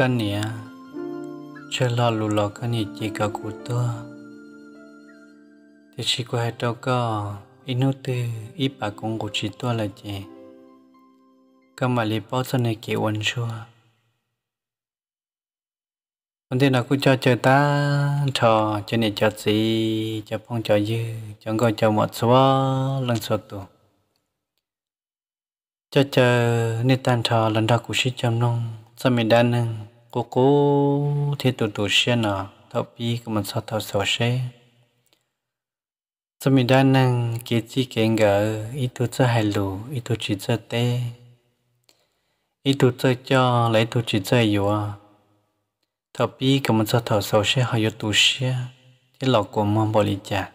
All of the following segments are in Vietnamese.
cái này chơi lo lù lò cái nè chỉ cả cụ to thì chỉ có hai trâu có ít nô tư ít bà cũng của chỉ to là gì cơ mà lý bao giờ này kỹ quần xua còn thế nào cứ cho chơi ta trò chơi này cho gì cho phong trò dư chẳng có cho một số lần số tụ cho chơi nên tan trò lần đầu cũng chỉ chăm nông sau mình đa nâng cô cô thế tụ tụ xe nọ thọ bi của mình sao thọ sổ xe sau mình đã năng kế chi kế ngờ ý tụ cho hài lù ý tụ chỉ cho tê ý tụ cho cho lấy tụ chỉ cho yếu thọ bi của mình sao thọ sổ xe hay yếu tụ xe thì lọ của mong bỏ lý chạc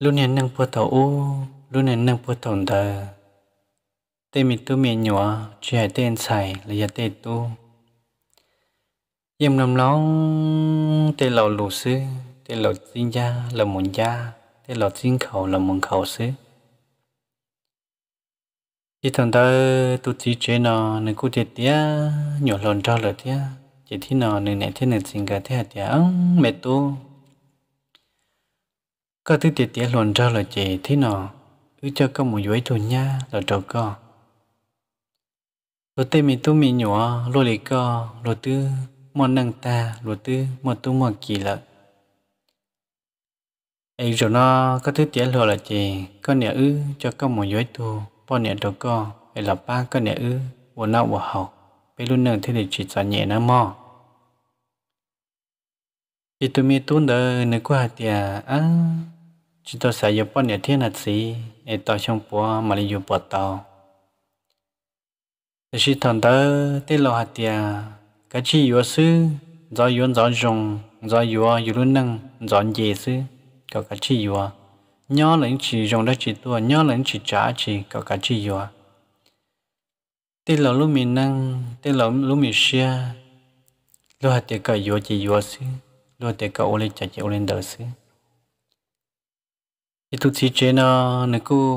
lúc này năng bữa thọ u lúc này năng bữa thọ đời tên mình tu mi nhỏ chỉ hai tên xài là giờ tên tu yếm nằm lóng tên lầu lù sư tên lầu xin gia là muốn gia tên lầu xin khẩu là muốn khẩu sư chỉ thằng ta tu chỉ chế nó nên cứ thế tiếc nhỏ lòn trao là tía chỉ thi nó nên nãy thế nên xin cả thế tía ông mẹ tu có thứ tía tiếc lòn trao là chỉ thi nó cứ cho có một dối thôi nha là trâu con lo tê mi tu mi nhỏ lo lì co lo tư mò nâng ta lo tư mò tu mò kỳ lợ ấy rồi nó có thứ tiếng lo là chị có nẻ ư cho có một giới tu bao nẻ đồ co ấy là ba có nẻ ư của nó của hậu bây luôn nâng thế để chỉ cho nhẹ nó mò chỉ tụi mi tu đỡ nếu qua thì à chỉ tôi sẽ giúp bao nhà thiên hạt gì ấy tao xong bó mà đi giúp bó tao chỉ thằng đó tê lo hạt tiệt cái chi yếu sư do yếu do dùng do yếu yếu luôn năng do dễ sư có cái chi yếu nhỏ lớn chỉ dùng đó chỉ tua nhỏ lớn chỉ trả chỉ có cái chi yếu tê lo lúc mình năng tê lo lúc mình xia lo hạt tiệt cái yếu chỉ yếu sư lo tiệt cái ô lên chả chỉ ô lên đỡ sư ít tu chỉ chế nó nó cứ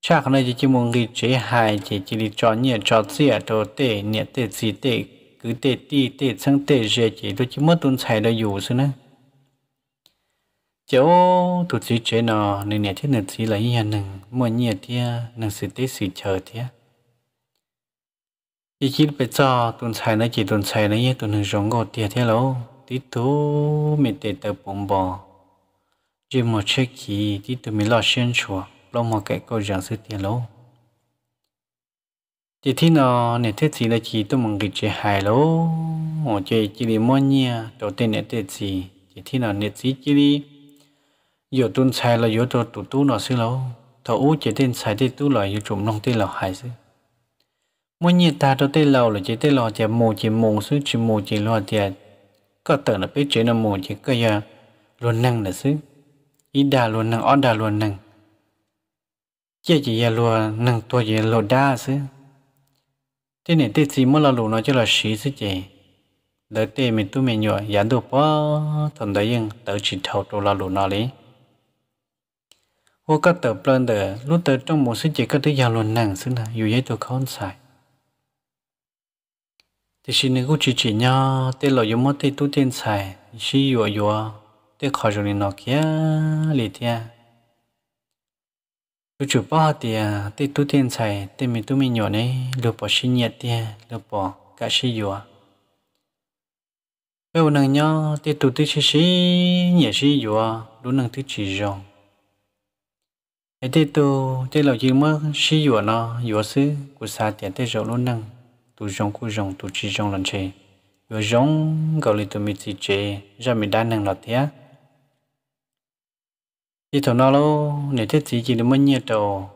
chắc này chỉ muốn ghi chế hài chỉ chỉ đi cho nhẹ cho dễ đồ tệ nhẹ tệ gì tệ cứ tệ ti tệ sang tệ dễ chỉ đôi chỉ mất tuần chạy đã dù xí nữa cháu tụt sĩ chế nó nên nhẹ thiết nên sĩ là như nè mua nhẹ thia nè sĩ tệ sĩ chờ thia chỉ chỉ bây giờ tuân chạy nó chỉ tuân chạy nó nhẹ tuần hàng giống gọt thia thế lâu tí tú mệt tệ tập bụng bò chỉ một chiếc kỳ tí tụi mình lo xuyên chuột lo mà cái câu giảng sư tiền lỗ chị thi nó nè thế gì là chỉ tôi mong cái chế hài lỗ mà chế chỉ đi mua nhà đầu tiên nè thế gì chị thi nó nè gì chỉ đi yếu tuần sai là yếu tôi tụt tu nó sư lỗ thầu u chế tên sai thì tu là yếu chúng nông tiên là hài sư mua nhà ta đầu tiên lâu là chế tên là chế mù chế mù sư chế mù chế lo chế có tưởng là biết chế nó mù chế cái giờ luôn năng là sư ít đa luôn năng ót đa luôn năng chế chỉ là lùa nâng tua gì lùa đa chứ thế này tết gì mới là lùa nó cho là xí chứ chị đợi tê mình tu mình nhọ dán đồ bó thằng đấy nhưng tớ chỉ thâu đồ là lùa nó đi, hoặc các tờ plan đờ lúc tớ trong một sự chỉ có thứ giàu luôn nặng xứ là dù giấy tờ không xài thì xin cũng chỉ chỉ nhau tê lò dùng mất tê tu tiền xài xí yùa yùa khó khỏi nên nó kia lì thia Eh, tu chủ ba tiền, tê tu tiền tài tê mình tu mình nhỏ này lục bỏ sinh nhiệt tiền lục bỏ cả sinh yếu bây giờ nàng nhau tê tu tê sinh sinh nhiệt sinh yếu đúng nàng tu chỉ rồi tê tu tê lão chỉ mất sinh yếu nó yếu sư của sa tiền tê rồi luôn năng, tu rong cu rong tu chỉ rong lần chơi rồi rong gọi là tu mình chỉ chơi ra mình đa năng là thế chỉ thầu nó lâu nè thiết gì chỉ được mấy nhiêu đầu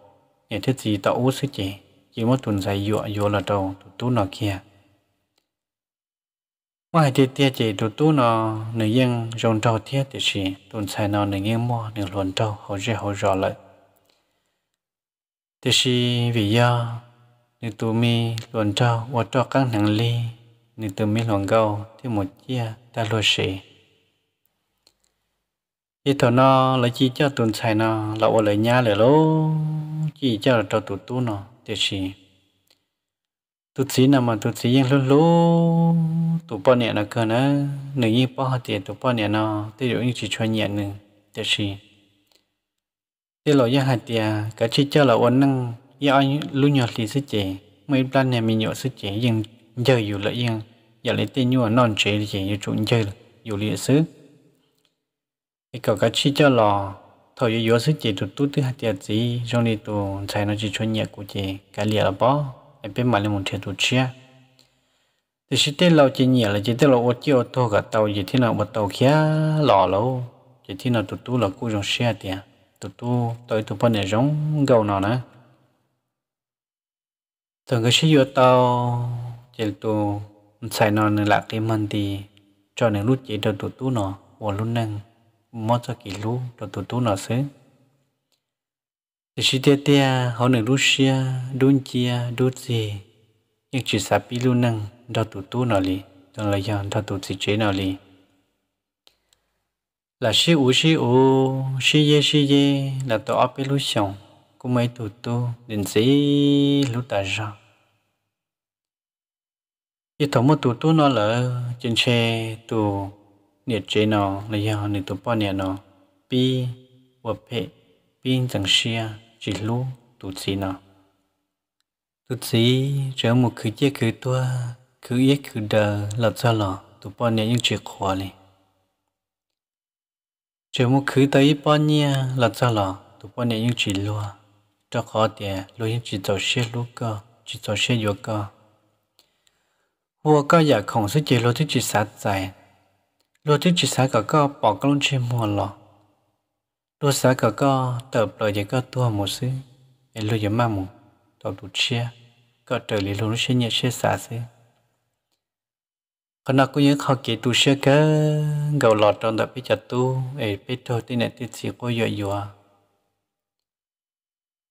nè thiết gì tạo ú sức chỉ chỉ mất tuần dài dọ dọ là đầu tu tú nó kia ngoài thiết tia chỉ tu tu nó nửa yên rồng trâu thiết thì chỉ tuần dài nó nửa yên mua nửa luồn trâu hầu rẻ hầu rõ lại thì chỉ vì do nửa tu mi luồn trâu và cho các nàng ly nửa tu mi luồn gâu thì một chia ta lôi xì ý thọ nó lấy chỉ cho tuần xài nó là ở nhà lại lố chỉ cho là cho tụt tu nó thế gì tụt xí nào mà tụt xí yên lố lố tụt bao nhiêu nó cơ nó nửa yên bao hạt tiền tụt bao nhiêu nó thế rồi chỉ cho nhẹ nữa thế gì thế lo yên hạt tiền cả chỉ cho là ổn năng yên anh lúc nhỏ thì sức chế mấy plan này mình nhỏ sức chế yên giờ dù lại yên giờ lấy tiền nhỏ non chế thì chỉ như chúng chơi là dù lịch sử cái cậu cá chi cho lò thôi yếu yếu sức chị tụt tu thứ hai tiệt gì trong đi tụ chạy nó chỉ cho nhẹ của chị cái lìa là bó em biết mà lên một thiệt tụt chia thì chỉ tên lâu chị nhẹ là chỉ tên lâu ô chiêu thôi cả tàu gì thế nào mà tàu kia lò lâu chỉ thế nào tu tu là cú trong xe tiệt tu tu tới tu bên này giống gầu nào nữa thường cái chỉ yếu tàu chỉ tụ chạy nó là cái mình thì cho nên lúc chị tu tu nó bỏ luôn năng mocha ki lu lo tu tu na se thì chỉ tiếc tiếc họ nửa Russia đun chia đun gì nhưng chỉ sắp bị luôn năng đó tụ tụ nào li trong lời dòng đó tụ chỉ chế nào li là sĩ u sĩ u sĩ ye sĩ ye là tổ áp bị lu xong cũng mấy tụ tụ đến gì lu ta ra cái thằng một tụ tụ nó lỡ, trên xe tụ เนี่ยเจนอเลยยาวในตัวป้อนเนี่ยนอปีวัวเพปีจังเชียจิลูตุสีนอตุสีเจอหมูคือเจ้คือตัวคือเย้คือเดอหลับซะหลอตัวป้อนเนี่ยยังเจียขวาเลยเจอหมูคือตัวป้อนเนี่ยหลับซะหลอตัวป้อนเนี่ยยังจีลัวจะขอเดียลุยยังจีเจ้าเชียลูกก็จีเจ้าเชียอยู่ก็วัวก็อยากของสุจิโลที่จีสัดใจ lúa chứ chỉ sáng cả có bỏ cái lông chim mùa lọ lúa sáng cả có tập lời giải có tua một xí để lúa giải mà mù tập đủ chia có trở lại luôn sẽ nhẹ sẽ xả xí còn nó cũng những khó kỹ tu sẽ cái gầu lọt trong tập biết chặt tu để biết thôi tin này tin gì có dọa dọa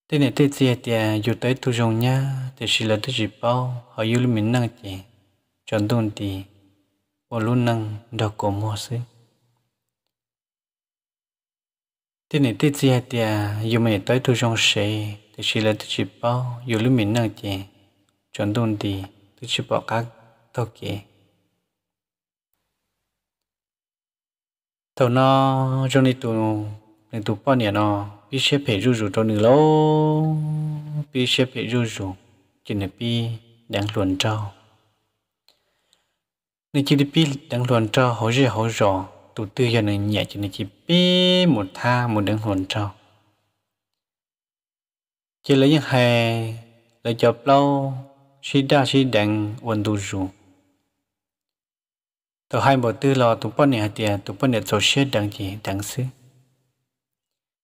tin này tin gì thì dù tới tu dùng nha thì chỉ là tu gì bao họ yêu mình năng chỉ chọn đúng thì và luôn nâng đầu cổ mùa xí. Thế này tiết gì thì dù mình tới thu trong xe thì chỉ là tôi chỉ bao dù lúc mình nâng chè chọn tôn thì tôi chỉ bảo các thâu kì. Thầu nó cho nên tụ nên tụ bao nhiêu nó bị xếp phải rủ rủ cho nửa lô, bị xếp phải rủ rủ chỉ là bị đang luồn trao nên chỉ đi biết đang luận cho hỗ dễ hỗ trợ tụ tư cho nên nhẹ chỉ nên chỉ biết một tha một đang luận cho chỉ lấy những hè lấy cho lâu chỉ đa chỉ đang ổn tu dù tụ hai bộ tư lo tụ bốn này tiền tụ bốn này tổ chức đang gì đang xứ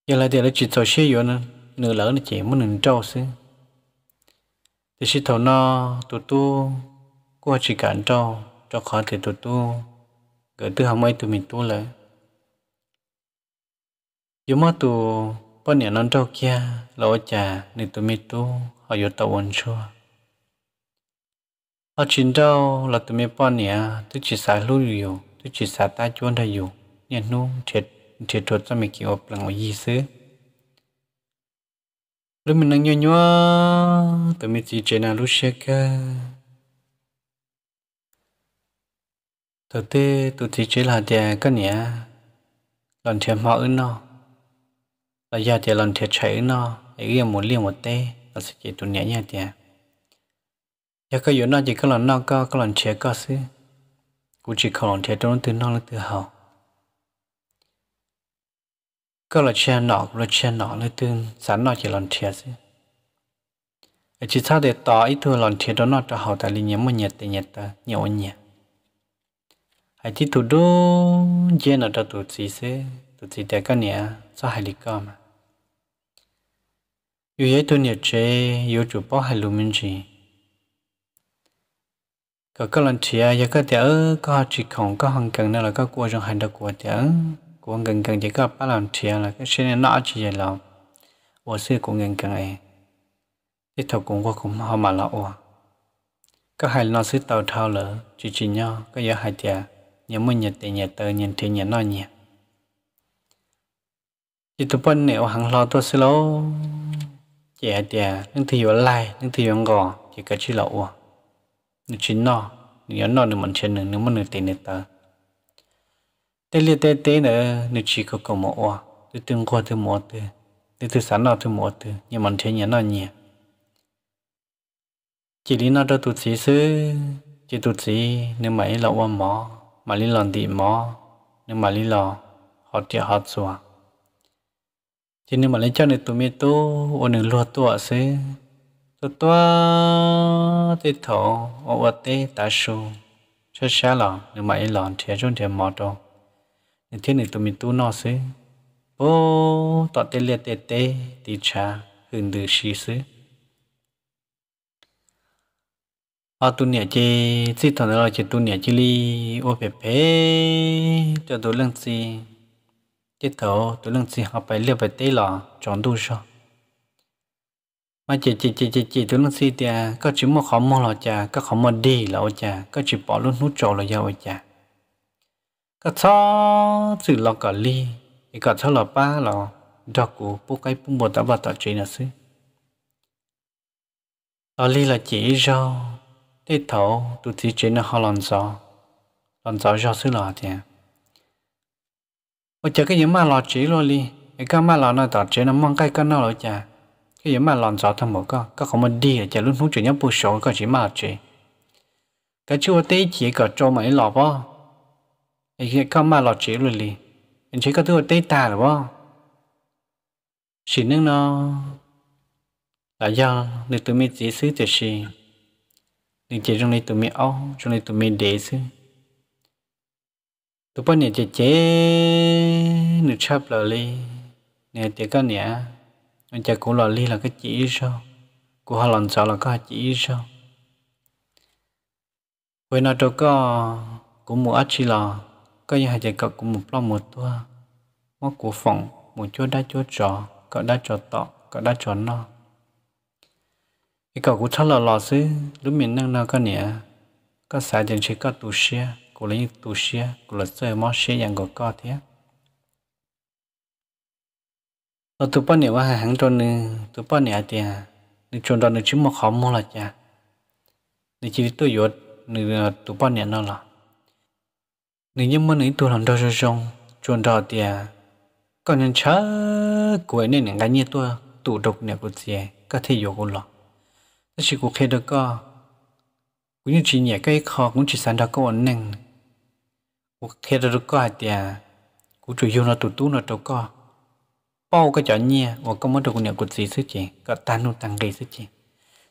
giờ là tiền là chỉ tổ chức rồi nửa lỡ nó chỉ muốn nửa trâu xứ thì chỉ thầu nó tụ tu qua chỉ cản trâu cho khó thì tụi tu gỡ tư hôm ấy tụi mình tu lại dù mà tụi bọn nhà non trâu kia là ở nhà nên tụi mình tu họ yêu tàu ổn chua họ chín trâu là tụi mình bọn nhà tụi chỉ xả lưu nhiều tụi chỉ xả ta chuôn thay nhiều nhà nu chết chết chuột cho mình kiểu bằng ngồi gì xứ lúc mình đang nhớ nhớ tụi mình chỉ chơi nào lúc xe cơ thực tế tụi thì chỉ là để cái nhẹ lần thiệt mò ứng nó là giờ thì lần thiệt chạy nó ấy là muốn liền một tê là sẽ chỉ tụi nhẹ nhẹ thì giờ cái yếu nó chỉ có lần nó có có lần thiệt có xí cũng chỉ có lần thiệt trong từ nó là từ hậu có là chia nọ là chia nọ là từ sẵn nó chỉ lần thiệt xí chỉ sao để tỏ ý thôi lần thiệt đó nó cho hậu tại vì nhớ mà nhẹ thì nhẹ ta nhiều nhẹ hay thì tụi đô dễ nó cho tụi chị sẽ tụi chị để cái nè cho hay lý cơ mà yêu ấy tụi nè chế yêu chủ bỏ hay lưu mình chị có các lần chị à giờ các tiểu có chị không có hàng cần nữa là các cô trong hành động của tiểu của gần gần chỉ có ba lần chị là cái xe này nó chỉ vậy là ô xe cũng gần gần ấy thì thật cũng có cũng họ mà là ô các hai nó sẽ tàu thao lỡ chỉ chỉ nhau cái giờ hai tiệt nhà mình nhà tiền nhà tờ nhà thì nhà nó nhà chỉ tụi bên nếu hàng lo tôi sẽ lo trẻ trẻ nhưng thì vẫn lại những thì vẫn gò chỉ cái chỉ lậu à nó chín nó nếu nó được mình trên nữa mình được tiền được tờ tê liệt tê tê nữa nếu chỉ có cầu mộ à tôi từng qua tôi mộ từ từ từ sáng nào tôi mộ từ nhưng mình trên nhà nó nhỉ chỉ lý nó cho tụt xí xứ chỉ tụt xí nếu mày lậu à mỏ mà lý lòn tị mò nhưng mà lý lò họ chỉ họ xóa chỉ nếu mà lấy cho nên tụi mi tu ôn được luật tu ở xứ tu tua tê thổ ô vật tê ta su cho xa lò nếu mà ấy lòn thì chúng thì mò đâu nên thế này tụi mi tu nó xứ bố tọt tê liệt tê tê tì cha hưởng từ xí xứ à tu nè chị chị thằng đó chị tu nè chị li ô bé bé cho tôi lần chị tiếp thầu tôi lần chị học bài liệu bài tây là chọn đủ sao mà chỉ chỉ chỉ chỉ chỉ tôi lần chị thì có chỉ một khó mò là chả có khó mò đi là ô chả có chỉ bỏ luôn nút trò là giàu chả có cho sự lo cả li thì có cho là ba là đó của bố cái bố bố ta bà ta chị là sư ở li là chỉ rau ít thấu tụi chỉ chế nó họ lòn gió lòn gió do sư lò thì ở chợ cái gì mà lò chỉ luôn đi cái cái mà nó tạo chế nó cái cái nó rồi chả cái gì mà lòn gió thằng một con các không mình đi ở chợ luôn muốn chuyện nhau bù số có mà chế cái chua tê chỉ có cho mà ấy lò bao cái cái mà lò chỉ luôn đi anh chỉ có thứ tê ta là bao chỉ nước nó là do được tụi mình chỉ xứ chỉ đừng chế trong này tụi mình áo trong này tụi mình để chứ tụi bọn này chế chế nửa chắp lò li nè chế cái nè anh chả cũng lò li là cái chỉ sao của họ lần sao là cái chỉ sao với nó đâu có cũng một ách chỉ là có nhà chạy cậu cũng một lo một tua móc của phòng một chỗ đã chỗ trò cậu đã trò tọ cậu đã trò no cái cậu cũng chắc là lò xứ lúc mình nâng nào có nè có sai đến chỉ có tu xe của lấy tu xe của là chơi mò xe dạng của có thế ở tụ bao nhiêu hàng hàng tròn nữa tụ bao nhiêu tiền nên tròn tròn được chỉ một khó mua là cha, nên chỉ tôi dốt nên tụ bao nhiêu nó là nên nhưng mà nên tôi làm đâu cho xong tròn tròn tiền còn nhân chớ của nên những cái như tôi tụ độc này của chị có thể dùng cũng lọt chỉ có khi được co ờ, cũng như chỉ nhẹ cái khó cũng chỉ sẵn đã có ổn nâng cũng khi được co thì cũng chủ yếu là tụt tú nó đâu co bao cái chỗ nhẹ và có mất được nhiều cuộc gì sức chị có tan luôn tăng gây sức chị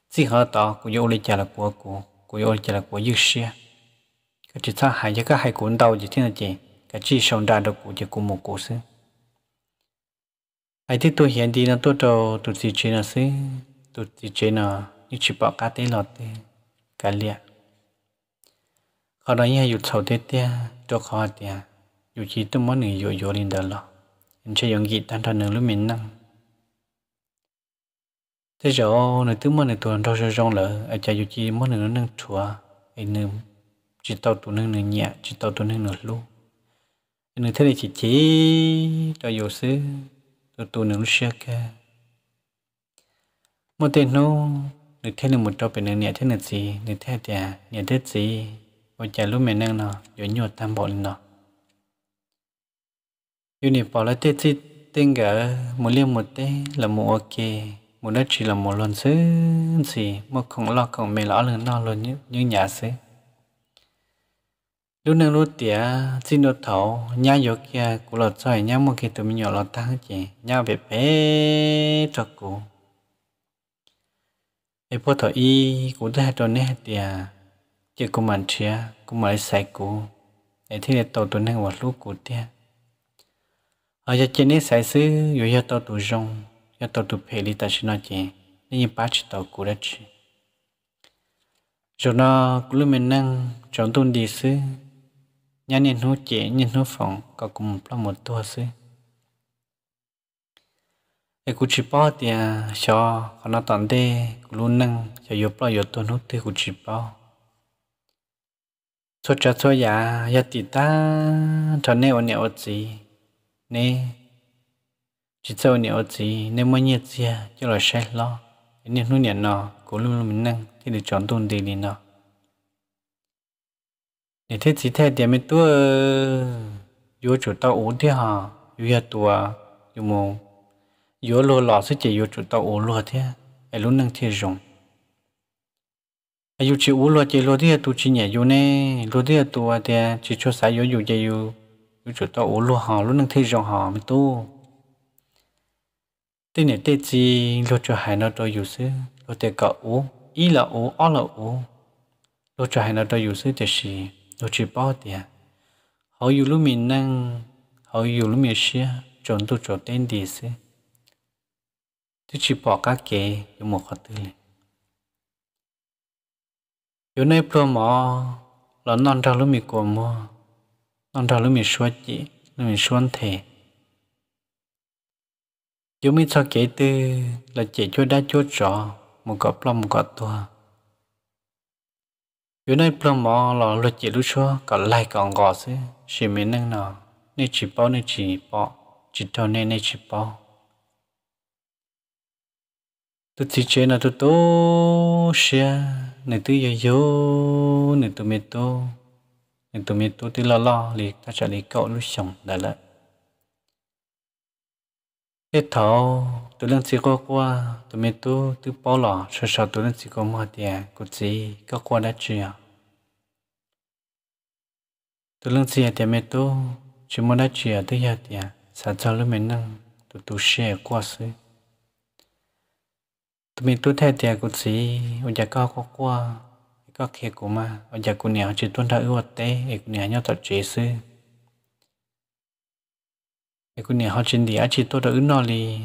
chỉ hở tỏ cũng vô lấy trả là của của cũng vô lấy trả là của dư xe cái chỉ sao hai cái hai cuốn đầu chỉ thế nào chị cái chỉ sống ra được của chỉ cùng một cuộc sức ai thích tôi hiện đi nó tốt đâu tôi chỉ chơi nó xí, tôi chỉ chơi nó như chỉ bỏ cá tê lọt tê cá liệt khó đó nhà dụt sầu tê tê cho khó tê à. dù chỉ tôi muốn người dụ dụ lên đó lọ anh sẽ dùng gì tan thân lúc mình năng thế chỗ nơi thứ muốn người tuần đâu sẽ rong lỡ ở chả dù chỉ muốn người nó năng chùa anh nơi chỉ tàu tụ nơi nơi nhẹ chỉ tàu tụ nơi nơi lu anh nơi thế này chỉ chỉ cho dù xứ tụ tụ nơi lúc xe kia một tên nó นึกเท่หนึ่งหมดตัวเป็นหนึ่งเนี่ยเท่หนึ่งสีนึกเท่เดียเนี่ยเท่สีว่าจะรู้เหมือนนั่งเนาะอยู่หยดตามบนเนาะอยู่นี่พอแล้วเท่สิตึงกับมูเรียมหมดเต้ละมูโอเคมูนัดชีละมูลอนซื้อสีมันของลอกของเมล้อเลยนอนเลยยืงหยาซื้อ lúc nương lúc tía xin đốt thấu nhá vô kia cụ lọt xoay nhá một kia tụi mình nhỏ lọt tăng chị nhá bẹp bế cho cụ ไอ้พวกถออีกูได้ตัวเนี้ยเดียเจอกูมันเชียกูมาใส่กูไอ้ที่เนี่ยตัวตัวนี้ว่าลูกกูเดียเอาจะเจนี่ใส่ซื้ออยู่ยาตัวตัวจงยาตัวตัวเพลิตาชินาเจนี่ป้าชิตัวกูได้ชีจนกูรู้มันนั่งจนตุนดีซื้อยันเนี่ยนู้เจเนี่ยนู้ฟองก็กูมันปลอมหมดตัวซื้อ ai cũng chỉ bảo thì cho còn nó tận đây luôn năng cho yếu bao yếu tuần hút thì cũng chỉ bảo số cha số già gia tỷ ta cho nên ở nhà ở gì nè chỉ cho ở nhà ở gì nên mới nhớ gì cho là sai lo nên nuôi nhà nó cũng luôn luôn mình năng thì được chọn tuần đi đi nó để thế chỉ thế thì mới tua vô chủ tao uống thế hả vô nhà tua vô mồm yo lo lo sẽ chỉ e yo chủ tàu ủ lo thế ai lúc năng thiệt jong. ai yếu chỉ ủ lô chỉ lô thế tu chỉ nhẹ yếu nè lo thế tu à thế chỉ cho sai yo yếu chỉ yếu yếu chủ tàu ủ lo họ lúc năng thiệt jong họ mới tu thế này thế chỉ lo cho hai nó tôi yếu sư lô thế cả u, i là u, ó là u, lo cho hai nó tôi yếu sư thế gì lo chỉ bao thế họ yếu lúc mình năng họ yếu lúc mình xia chọn tu cho tên gì xí ที่ชีปอก้าเกยมขอตื้อเลยอยู่ในพรหมอเรานอนทารุมีกวมัวนอนทารุมีชวจีลุมีชวนเทอยู่ไม่ชอบเกตื้อเราเจช่วยได้ช่วยจอมันก็ปลอมมันก็ตัวอยู่ในพรหมอเราเราเจรู้ชัวก็ไล่กองกอซิชิมินั่งนอนี่ชีปอนี่ชีปอจิตเท่านี้นี่ชีปอ tôi chỉ chế là tôi tô xe này tôi yo yo này tôi mệt tô này tôi mệt tô tôi lo lo lì ta trả lì cậu lúc sống đã lại cái thầu tôi lên si có qua tôi mệt tô tôi bỏ lọ sợ sợ tôi lên si có mua tiền có gì có qua đã chưa tôi lên chỉ tiền mệt tô chỉ mua đã chưa tôi giờ tiền sao cho lúc mình năng tôi tôi xe qua xí tụi e e e mình tu theo tiệt cũng sĩ ở nhà có có qua có khi của mà ở nhà cũng nhà chỉ tuân theo ước tế để của nhà nhau tập chế sư để của nhà họ trên địa chỉ tôi theo ước nó đi,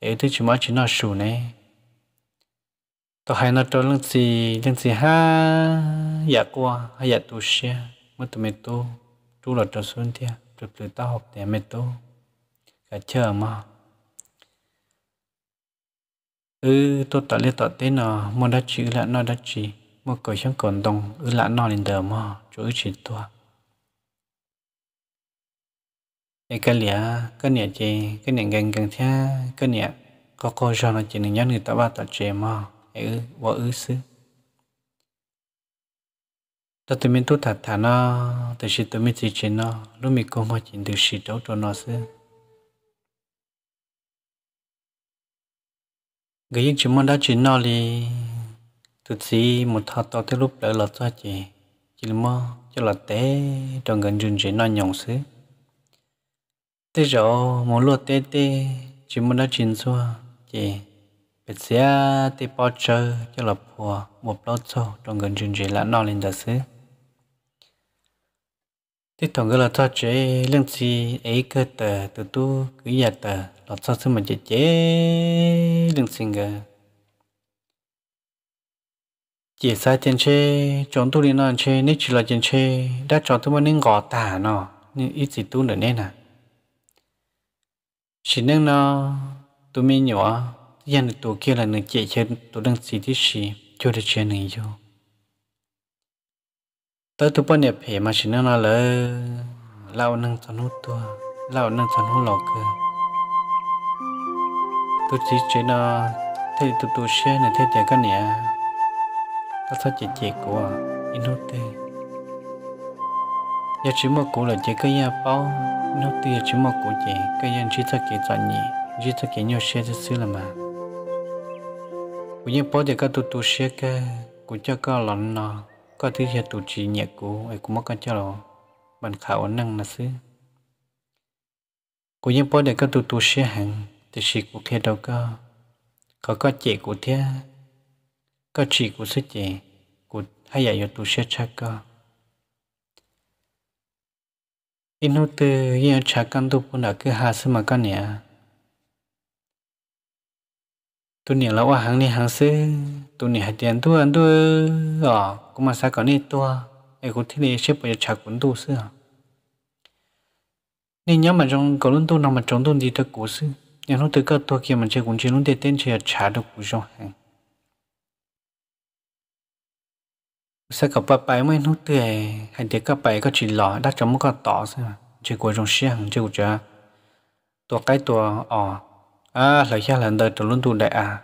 để thứ chỉ mới chỉ nó sủ này tôi hay nói tôi lưng gì lưng gì ha dạ qua hay dạ tu sĩ, mất tụi mình tu tu là trò xuân thiệt tụi từ ta học để mình tu cả chờ mà ừ tôi tạo liệt tạo tên nó mà đã chữ là nó đã chỉ một cởi chẳng còn đồng ừ là nó lên đờ mò chỗ ừ chỉ tôi cái cái lẽ cái nhà chị cái nhà gần gần thế cái nhà có cô cho nó chỉ nhớ người ta ba tạo trẻ mà ừ vợ ừ xứ ta tụi mình tu thật thà nó từ khi tụi mình chỉ chuyện nó lúc mình cô mà chỉ được sự đấu cho nó xứ cái những chuyện đã chuyện nọ li từ gì một thọ tao thế lúc lại là cho chị chỉ là mơ cho là té trong gần rừng rễ nó nhộng xứ thế rồi một lúa té té chỉ mong đã chuyện xua chị biết xe tê bao chơi cho là phù một lót sau trong gần rừng rễ là nó lên giả xứ thế thằng người là cho chế lương gì ấy cơ tờ từ tu cứ nhà tờ là cho sư mình chế chế lương xin gà chỉ sai tiền chế chọn tu đi nó chế nếu chỉ là tiền chế đã chọn tu mà nên gõ tả nó nên ít gì tu nữa nên à chỉ nên nó tu mi nhỏ dân tu kia là nên chế chế tu đang gì thì gì cho được chế này rồi tới tu bao nhiêu phê mà chỉ nên là lỡ lao nâng cho nút tua lao nâng chân nút lọ cơ tôi chỉ chỉ nó thấy tụi tôi xe này thấy cái nè ta sao chỉ chỉ của in nút tê giờ chỉ một cú là chỉ cái nhà bao nút tê chỉ một cú chỉ cái nhà chỉ thật cái chọn nhỉ chỉ thật cái nhau xe thì xưa là mà bây giờ bao giờ các tụi tôi xe cái cũng cho các lần nào có thứ hệ tụ trì nhẹ cũ ấy cũng mất con cho lo khảo năng là xứ của những bó để có tụ tụ xe hàng thì chỉ của thế đâu có có có chị thế có chị của sức chị của hay dạy cho tụ xe cha có inu từ yên cha căn tu cũng đã cứ hà sư mà con nhỉ tu niệm lão hang ni hang sư tu niệm hạt tiền tu ăn tu ở ờ, cũng mà sao có ni tu ai cũng thế này xếp bây chả cũng tu sư à nên nhớ mà trong cầu luôn tu nằm mà trong tu gì thật cố sư nhà nó từ cơ tu kia mà chơi cũng chỉ luôn để tên chơi chả được cũng rồi sao cả bà bảy mới nó từ hành thế cả bảy có chỉ lỏ đã trong một cái tỏ sư chơi cuối trong xe chơi của cha tua cái tua ờ à lời cha lần đời trâu luôn tụ đại à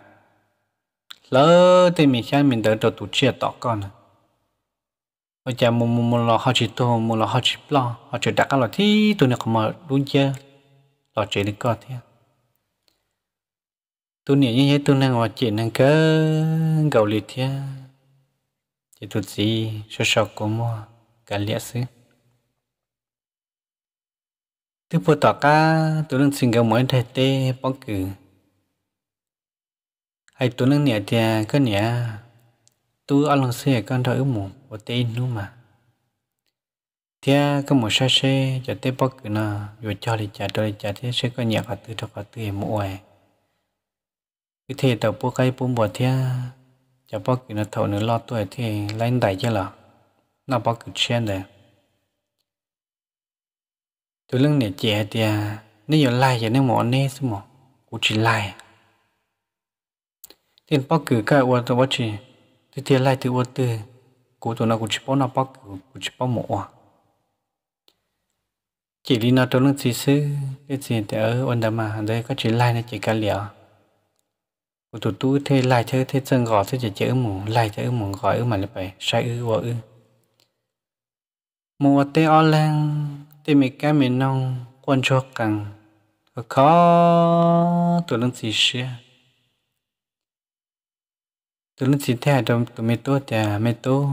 lỡ thì mình cha mình đời trâu tụ chia tỏ con à, bây giờ mù mù mù lò họ chỉ tô mù lò họ chỉ lo họ chỉ đặt cái loại thi tụi nó không mở đúng chưa lò chỉ được coi thế à? tụi nhảy như thế tụi năng hoạt chỉ năng cơ gầu liệt thế à? chỉ tụi gì số sọc của mua cả liệt xứ thứ phụ tỏ cá tụi nâng xin gạo mới thề tê bóng cử hay tụi nâng nhẹ thì cứ nhẹ tu ăn lòng xe con thôi mù của tê luôn mà thế có một sai xe cho tê bóc cử nó vừa cho đi trả rồi trả thế sẽ có nhẹ cả từ cho cả từ mua ấy cái thế tàu bố cái bốn bỏ thế cho bóc cử nó thầu nữa lo tuổi thì lãnh đại chứ là nó bóc cử chen đấy tôi lưng để chè thì à, nếu giờ lai giờ nếu mỏ nè số mỏ u chỉ lai tiền bóc cử cái u tôi bắt chỉ tôi tiền lai từ u từ cú tôi nó cũng chỉ bóc nó bóc cũng chỉ bóc mỏ chỉ đi nó tôi lưng xí sư, cái gì thì ở ổn đầm mà đây có chỉ lai nó chỉ cả liệu cú tôi tu thế lai thế thế chân gò thế chỉ chữ mù lai thế mù gọi mà lại phải sai ư u ư mua tê o lang thì mình cái mình nông quan cho càng khó tụi lưng gì xưa tụi lưng gì thế đâu tụi mình tốt chả mình tốt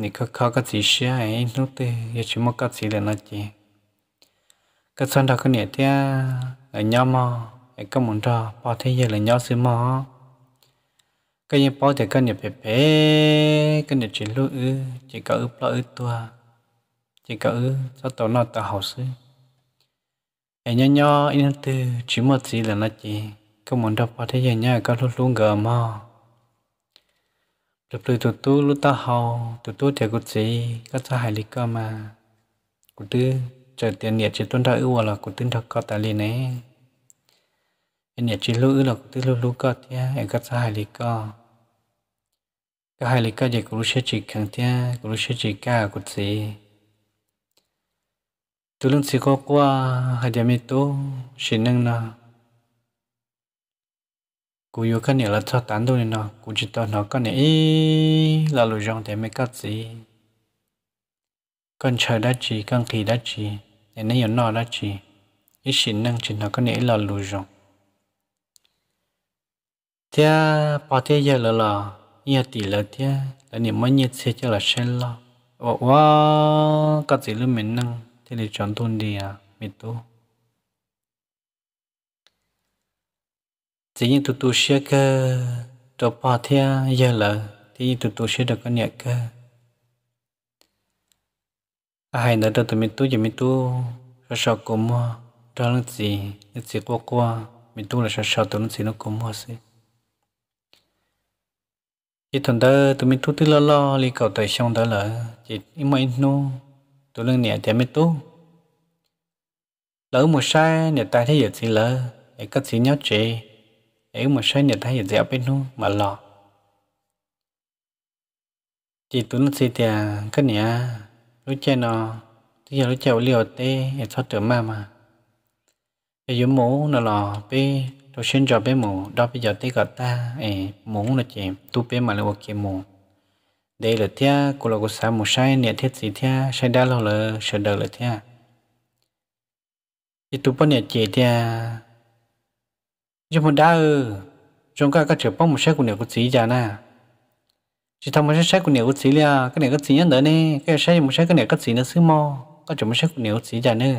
nị khó khó cái gì xưa ấy lúc tư giờ chỉ một cái gì là nó chỉ cái son đó cái này thì ở nhau mà ấy có muốn cho bảo thế giờ là nhau xứ mà cái gì bảo thì cái này bé bé cái này chỉ lúc chỉ có ướp lo ướp tua chỉ cỡ sao tàu nó tàu hậu sư em nhớ nhớ in từ chỉ một gì là nó chỉ có muốn đọc vào thế giới nhá có lúc luôn gờ mò lúc từ tụt tu lúc ta hậu tụt tu thì có gì có sao hài lý cơ mà cụ tư chờ tiền nhiệt chỉ tuân theo ưu là cụ tư thật có tài liền ấy em nhiệt chỉ lưu là cụ tư lưu lưu cơ thì em có sao hài lý cơ cái hài lý cơ gì cũng sẽ chỉ khẳng thế cũng sẽ chỉ cả cụ gì tulun si ko kwa hajami to shinang na cú yêu cái này là cho tán đâu nó cú chỉ tao nó cái này là lối dòng để mấy cắt gì con chờ đã chỉ con kỳ đã chỉ để nó hiểu nó đã chỉ ít xin năng chỉ nó cái này là lối dòng thế bỏ thế giờ là là nhà tỷ là thế là niệm mới nhiệt sẽ cho là sen lo wow cái gì luôn mình năng thì tene đi à, dia tu, thế nhưng tu tu xe cơ cho bà thea giờ là nhưng tu tu xe được có nhạc cơ ờ, à hay đó tụi mình tu giờ mình tu sao sao cũng mua đó là gì nó chỉ qua qua mình tu là sao sao tụi nó chỉ nó cũng mua xí chỉ thằng đó tụi mình tu tới lo lo đi cầu tài xong đó là chỉ ít mấy nô tôi lưng nè thế mới tú lỡ một sai nè ta thấy giật xin lỡ để cất xin nhau chế ấy một sai nè ta giật dẻo bên nu mà lọ chỉ tôi nó xin tiền cái nè lúc chơi nó thì giờ lúc chơi liều tê để thoát tưởng mà mà để giờ mũ nó lọ bê tôi xin cho bé mũ đó bây giờ tê gọi ta ấy mũ là chị tôi bé mà là ok mũ đây là thia cô là cô xã một sai nè thiết gì thia sai đa lâu là sợ đời là thia thì tụi bọn nè chị thia nhưng mà đã ừ chúng ta có chở bóng một sai của nè của sĩ già nè chỉ thằng một sai sai của nè của chị lia cái nè của sĩ nhận đỡ nè cái sai một sai cái nè của sĩ nó xứ mò có chở một sai của nè của sĩ già nữa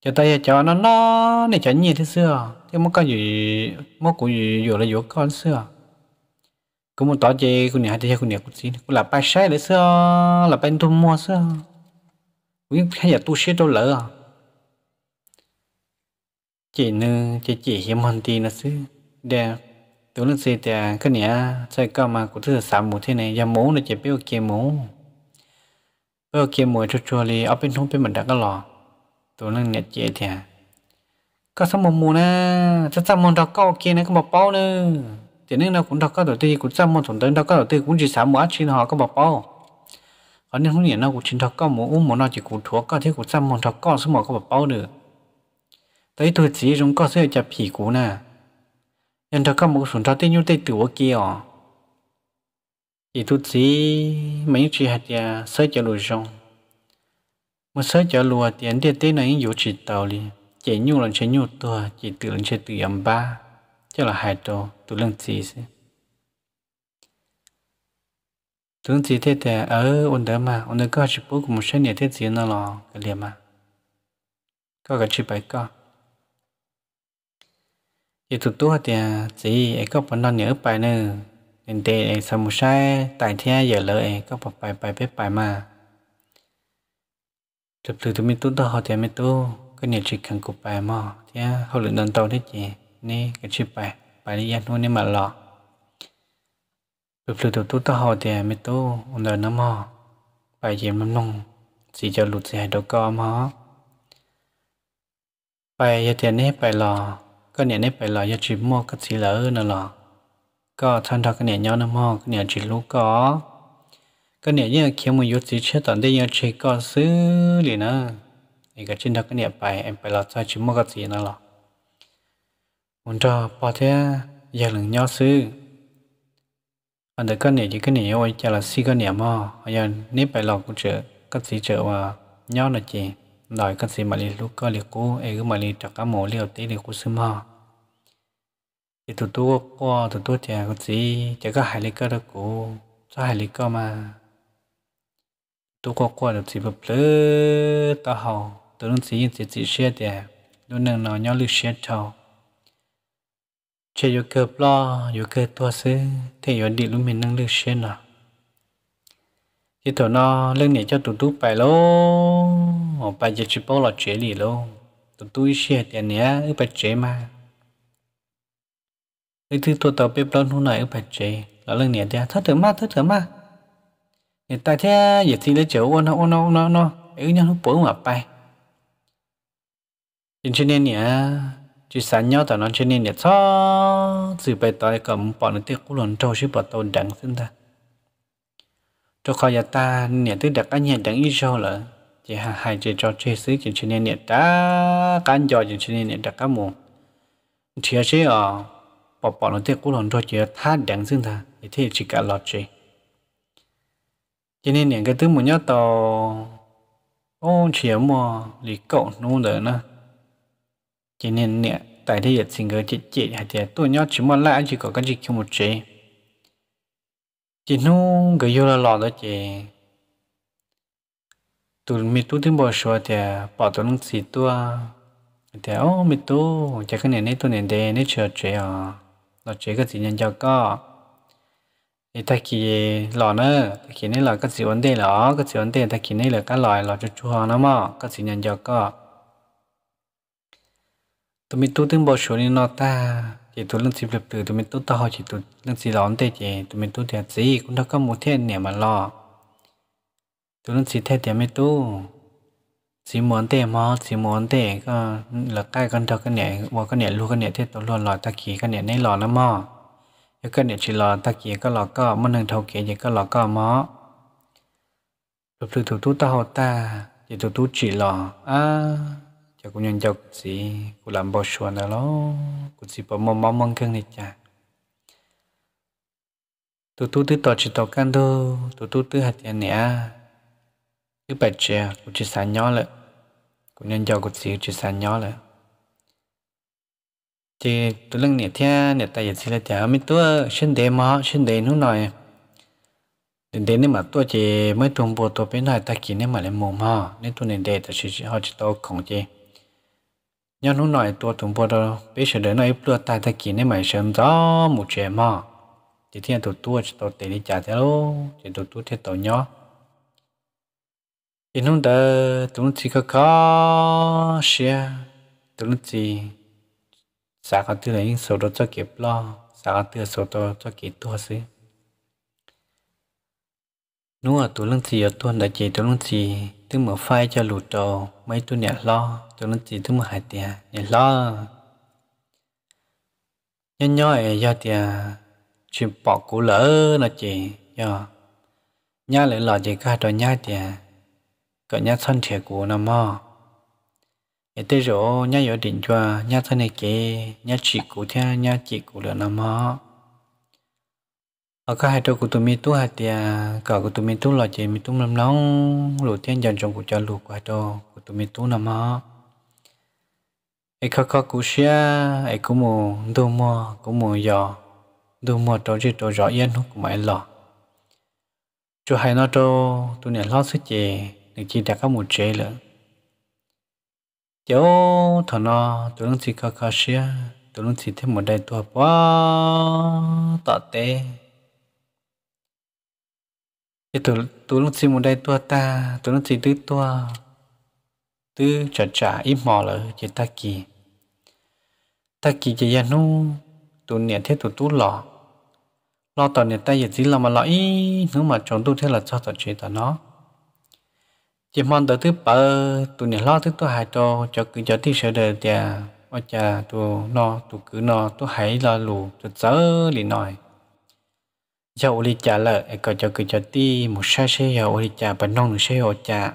cho tay cho nó nó này chẳng nhiều thế xưa thế mà có gì mà cũng gì rồi là vô con xưa có muốn tỏ chơi con nhà hai chơi con nhà cũng xin cũng là bài xe đấy sao là bên thun mua sao cũng hay là tu sĩ đâu lỡ chị chỉ chị chị hiếm hơn tí nó xứ đẹp tôi nói xì thì cái nhà sai cơ mà cũng thứ sáu mũ thế này giờ mũ là chỉ biết kia mũ bây kia mũ chua chua thì ở bên thôn bên mình đã à. có lò tôi nói nhặt chị thì có sáu một mũ nè chắc sáu một đầu có kia này có một bao nữa thì nên nó cũng đọc các đầu tư cũng trăm một thằng đọc các đầu tư cũng chỉ sáu mươi chín họ có bảo bao còn nên không nhận nó cũng chỉ đọc các một uống một nó chỉ cũng thua các thế cũng trăm một đọc các số mà có bảo bao được tới tôi chỉ chúng các sẽ chập phỉ cũ nè nhân đọc các một số đọc tên như tên tiểu kia à thì tôi chỉ mấy chuyện hạt ya dạ, sẽ chờ lùi rong mà sẽ chờ lùa tiền tiền tên này dụ chỉ tàu đi chỉ nhu lần chỉ nhu tuổi chỉ tự lần chỉ tự âm ba cho là hai đồ tụ lưng chỉ sẽ tụ lưng chỉ thế thì ở ổn đó mà ổn đó có chỉ bố của một số nhà thế chỉ nó là cái liền mà có cái chỉ bài có thì tụ tụ thì chỉ ấy có phần nào nhớ bài nữa nên để ấy sao một sai tại thế giờ lỡ ấy có phần bài bài biết bài mà thực sự từ mình tụ tụ họ thì mình tụ cái nhà chỉ cần cục bài mà thế họ lựa đơn tàu thế chị นี่ก็ชิบไปไปียันนู่นนี่มาหลอกเปิดตัวตุ๊ต่อหอเดียไม่ตู้อุ่นเดินน้ำหอไปเย็นมันลงสีจะหลุดเสียดอกกอมหอไปยาเดียนนี่ไปหลอก็เนี่ยนี่ไปหลอยาชิบมอก็สีเหลือน่ะหลอก็ท่านทอกเนี่ยย้อนน้ำหอกเนี่ยจิลูกก็ก็เนี่ยยังเขียวมือยุดสีเชื่อตอนได้ยังเชก็ซื้อเลยนะอีกก็ชินทักเนี่ยไปเอ็มไปหลอจะจชิมมอก็สีน่ะหลอ muốn cho bỏ thế giờ lần nhau xứ anh được cái này chỉ cái này ôi chả là xí cái này mà bây giờ nếp phải lọc cũng chở các gì chở và nhau là gì đòi các gì mà đi lúc có liệt cũ ấy cứ mà đi chặt cá mổ liều tí liệt cũ xứ mà thì tụt tôi qua tụt tôi chè các gì chè có hải lý cơ đó cũ cho hải lý cơ mà tụt qua qua được gì vật lỡ tao hầu tôi đang xí gì gì xe thì tôi đang nói nhau lưu xe thầu chỉ có cơ lo có cơ tua xứ thì có đi lúc mình năng lực xuyên à chỉ tổ nó lên này cho tụi tú bài lô ở bài giờ chỉ bao là chế lì lô tụi tú xe tiền nhé ở bài chế mà cái thứ tôi tao biết lớn hôm nay ở bài chế là lên này thì thất thường mà thất thường mà người ta thế giờ thì lấy chỗ ôn nó ôn nó ôn nó nó ấy nhau nó bố mà bài cho nên nhé chỉ sáng nhau tao nó trên nền để cho chỉ bày tỏ cầm bọn nó tiếc cú lòn trâu chứ bọn tao đắng xin ta cho khỏi giờ ta nè tức đặt anh nhận đắng ít cho là chỉ hà hai chỉ cho chơi xứ chỉ trên nền để ta cán giò chỉ trên nền để đặt cá mù chỉ là chỉ ở bọn bọn nó tiếc cú lòn trâu chỉ tha đắng xin ta thì thế chỉ cả lọt chơi cho nên những cái thứ mà nhớ tao ô chiếm mà lì cậu nó đỡ nữa cho nên nè tại thế đây sinh gửi chị chị hay thế tôi nhớ chỉ muốn lại chỉ có cái gì không một chế chỉ nu gửi vô là lọ đó chị tôi mi tu thêm bò sò thì bỏ tôi nó xì tua thì ô mi tu chắc cái này này tôi này đây này chờ chị à lọ chị cái gì nhân cho có thì ta kỳ lọ nữa ta kỳ này là cái gì vấn đề lọ cái gì vấn đề ta kỳ này là cái lọ lọ cho chú họ nó mà cái gì nhân cho có ตัวมิตรตึงบอชนี่นอตาจีตัวเรื่องสิบเหลือตือตัวมิตรตาหอจีตัวเรื่องสีร้อนเตจีตัวมิตรเดียดสี คุณท้าก็มูเทียนเนี่ยมันรอตัวเรื่องสีเทียดเดียไม่ตู้สีม้อนเตะมอสีม้อนเตะก็หลักใกล้กันเท่ากันเนี่ยวัวกันเนี่ยลูกกันเนี่ยเทียตัวลรอนหล่อตะขี่กนเนี่ยในหล่อน้ำมอแล้วกันเนี่ยชิลอตะขี่ก็หล่อก็มันหนึ่งเท่าเกยก็หล่อก็มอสุดถือถูกตู้ตาหอตาจิตัวตู้จีหล่ออ่า cho cũng nhân cho sĩ cũng làm bao xuân đó nó cũng sĩ bảo mong mong mong cưng này cha tụ tụ tứ tọt chỉ tọt căn đô tụ tụ tứ hạt tiền nè cứ bảy trẻ cũng chỉ sáng nhỏ lệ cũng nhân cho cũng sĩ chỉ sáng nhỏ lệ thì tụ lưng nè thia nè tại giờ sĩ là cha, mấy tua sinh đề mò, sinh đề nó nói đến đến mà tôi chỉ mới tuần bộ tôi bên này ta kỹ nếu mà lên mồm ha nên tôi nên để ta chỉ họ chỉ tôi không chứ nhớ lúc nói tôi thùng bộ đồ bây giờ đến nơi bữa tại ta kỹ nên mày sớm gió một trẻ mà chỉ thiên tụt tua chỉ tụt tỷ đi trả thế luôn chỉ tụt tua thiết tổ nhỏ chỉ lúc đó tụi chỉ có có xe tụi chỉ sao có tư lấy số đó cho kịp lo sao có tư số đó cho kịp tua xí nếu mà tụi lúc chỉ ở tuần đại chỉ tụi lúc chỉ tôi mở phai cho lụt trò mấy tôi nhà lo cho nó chỉ tôi mở hại tiền nhà lo nhớ nhớ ấy do tiền chuyện bỏ cũ lỡ là chỉ do nhá lại lọ chị ca trò nhá tiền cỡ nhá thân thể của nằm mò ấy tới rồi nhá giờ định cho nhá thân này kì nhá chỉ cũ theo nhá chỉ cũ là nằm mò ở có hai trâu của tụi mi tú hạt thì cờ của tụi mi tú là chị mi tú làm nón lụa thiên dần trong cuộc chơi lụa của hai trâu của tụi mi tú nằm mơ ấy khóc khóc cú xia ấy cũng mù đồ mò cũng mù giò đồ mò trâu chỉ trâu rõ yên hút của mày lọ chú hai nó trâu tụi này lo sức chị được chỉ đặt có một chế nữa chỗ thằng nó tụi nó chỉ khóc khóc xia tụi nó chỉ thêm một đại tuổi quá tạ tê thì tôi tụi lúc xin một đây tôi ta tôi lúc xin tứ tôi tứ trả trả ít mò là chỉ ta kỳ ta kỳ chỉ ra nu tôi nè thế tôi tú lo lo tao nè ta giờ chỉ là mà lo ý nếu mà chọn tôi thế là cho tao chuyện tao nó chỉ mong tới thứ bờ tôi nè lo thứ tôi hại cho cho cứ cho thứ sợ đời chà ôi chà tôi nó tôi cứ nó tôi hãy lo lù tôi sợ liền nói giờ uli trả lợ có cho cứ cho ti một sa xe giờ uli trả bận nông được xe hồ trả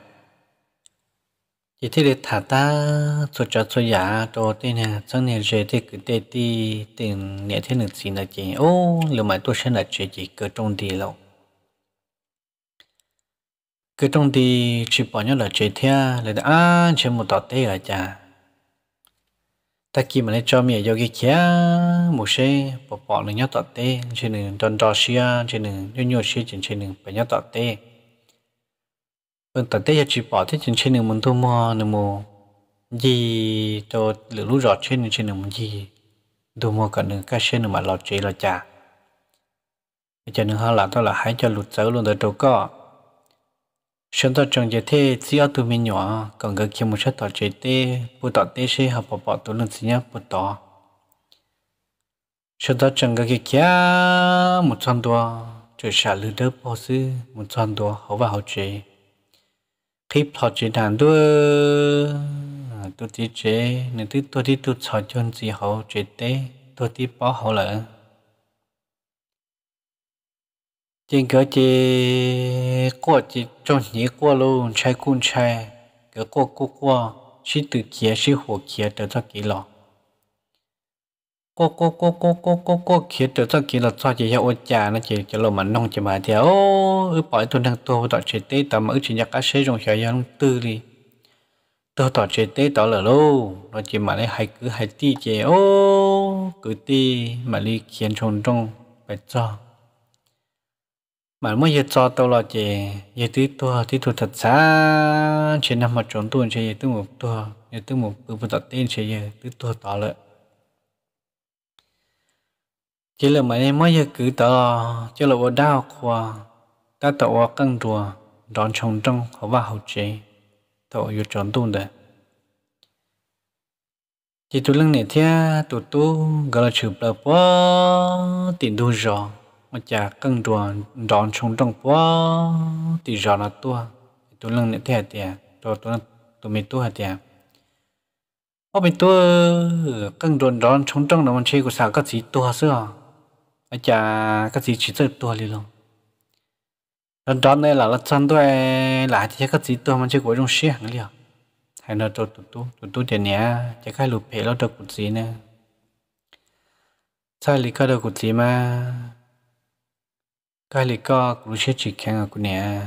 chỉ thấy để thả ta số cho số giả đồ tên nè chẳng nè rồi thì cứ tê ti tiền nè thế được gì là chỉ ô liệu mà tôi sẽ là chuyện gì cứ trong đi lâu cứ trong đi chỉ bảo nhau là chuyện thea là à chỉ một tọt tê là chả ta khi mà lấy cho mẹ do cái kia một xe bỏ bỏ lên nhớ tọt tê trên nền tròn trò xe trên nền nhiều nhiều xe trên trên đường phải nhớ tọt tê phần vâng, tọt tê chỉ bỏ thế trên trên đường mình thu mua nửa mồ gì cho lửa lũ rọt trên nền trên nền mình gì thu mua cả nửa cái xe nền mà lọt chế là chả cho nền họ là tao là hãy cho lụt sớ luôn tới chỗ có chúng ta trồng chế thế chỉ ở tụi mình nhỏ còn người kia một số tỏ chế thế bộ tỏ thế sẽ học bỏ bỏ tụi lần gì nhá bộ tỏ chúng ta trồng cái kia một trăm đô chủ xã lư đỡ bỏ sư một trăm đô họ và họ chế khi họ chế đàn đuôi, tôi chỉ chế nên tôi tôi đi tôi sợ chuyện gì họ chế thế tôi đi bỏ họ lại chỉ cái chỉ qua chỉ trong nhỉ qua luôn chạy cũng chạy cái qua qua qua chỉ từ kia chỉ hồ kia từ cho kỹ lọ qua qua qua qua qua qua qua kia từ cho kỹ lọ cho chỉ hiệu trà nó chỉ cho lòng mà nông chỉ mà theo ư bỏ tuần thằng tôi tỏ chỉ tế tao mà ư chỉ nhặt cá sấu trong chài giang tư đi tôi tỏ chỉ tế tao là lô nó chỉ mà lấy hai cứ hai ti chỉ ô cứ ti mà đi khiến trong trong phải cho mà mới giờ cho tôi là chị giờ tí tôi tí tôi thật xa chị nằm mà trốn tôi chị giờ tôi một tôi giờ tôi một tôi vừa đặt tên chị giờ tôi tôi tỏ lại chỉ là mấy em mới giờ cứ tỏ chỉ là vừa đau khoa ta tỏ căng rùa đón chồng trong họ vào hậu chơi, tỏ giờ trốn tôi đấy chỉ tôi lần này thì tụt tôi gọi là chụp là quá tiền đu rồi mà chả cưng đùa đón chúng trong bó thì rõ là tua tôi lần nữa thẻ thẻ rồi tôi tôi mình tua thẻ ở bên tua cưng đùa đón chúng trong là mình chơi của sao các gì tua xưa mà chả các gì chỉ chơi tua liền luôn đón đón đây là là chân tôi lại thì các gì tua mình chơi của trong xe hàng liền hay là tôi tôi tôi tôi tôi tiền nhé chỉ khai lục hệ nó được một gì nè sai lý cơ được một gì mà Kali có cũng sẽ chỉ khen ở cũng nè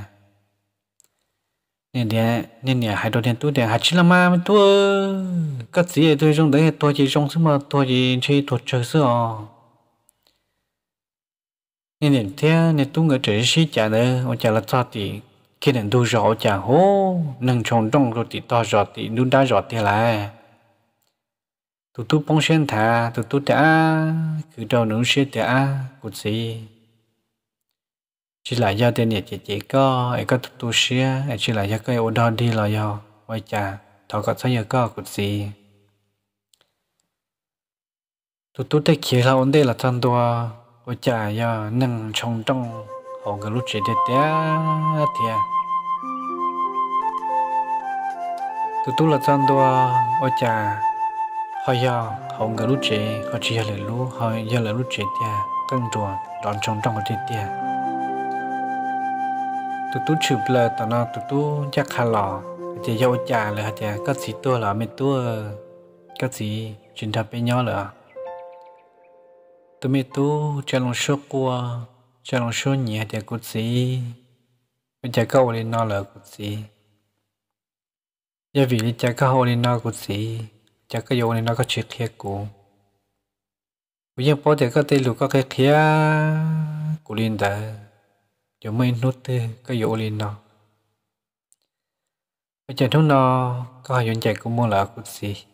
nên nè nên hai đôi nè tôi nè hai chỉ là mà mình tôi các gì tôi trong đấy tôi chỉ trong số mà tôi chỉ chơi thuật chơi số à nên nè thế nè tôi người chơi sĩ trả nữa ông trả là sao thì khi nè tôi rõ trả hố nâng trong trong rồi thì to rõ thì đúng đã rõ thì lại tụi tôi bông sen thả tụi tôi đã cứ đâu nướng sẽ đã cũng gì chỉ là do tiền nhà chỉ chỉ có ấy có tu sửa ấy chỉ là do cái ô đo đi là do quay trà thọ có sao giờ có cụt gì tu tu tết kia là ổn định là thân đua quay trà do nâng trong trong hồng cái lúc chỉ để té thì tu à. tu là thân đua quay trà hồi giờ hồng cái lúc chỉ có chỉ là lúc hồi giờ là lúc chỉ thì à. căng tròn đòn trong trong cái tiền tụt tu chụp là tao nó tụt tu chắc hà lò chỉ dâu trà là chả có gì tua là mấy tua có gì chuyện thập bên nhau là tụi mình tu chả lòng số qua chả lòng số nhẹ chả có gì mấy chả câu lên nó là có gì giờ vì chả câu lên nó có gì chả có dâu lên nó có chuyện kia cũng bây giờ bỏ thì có tên lục có cái kia của linh đời chỗ mấy nút tư có dụ liền nó ở trên thúng nó có hai dọn chạy cũng mua lỡ của gì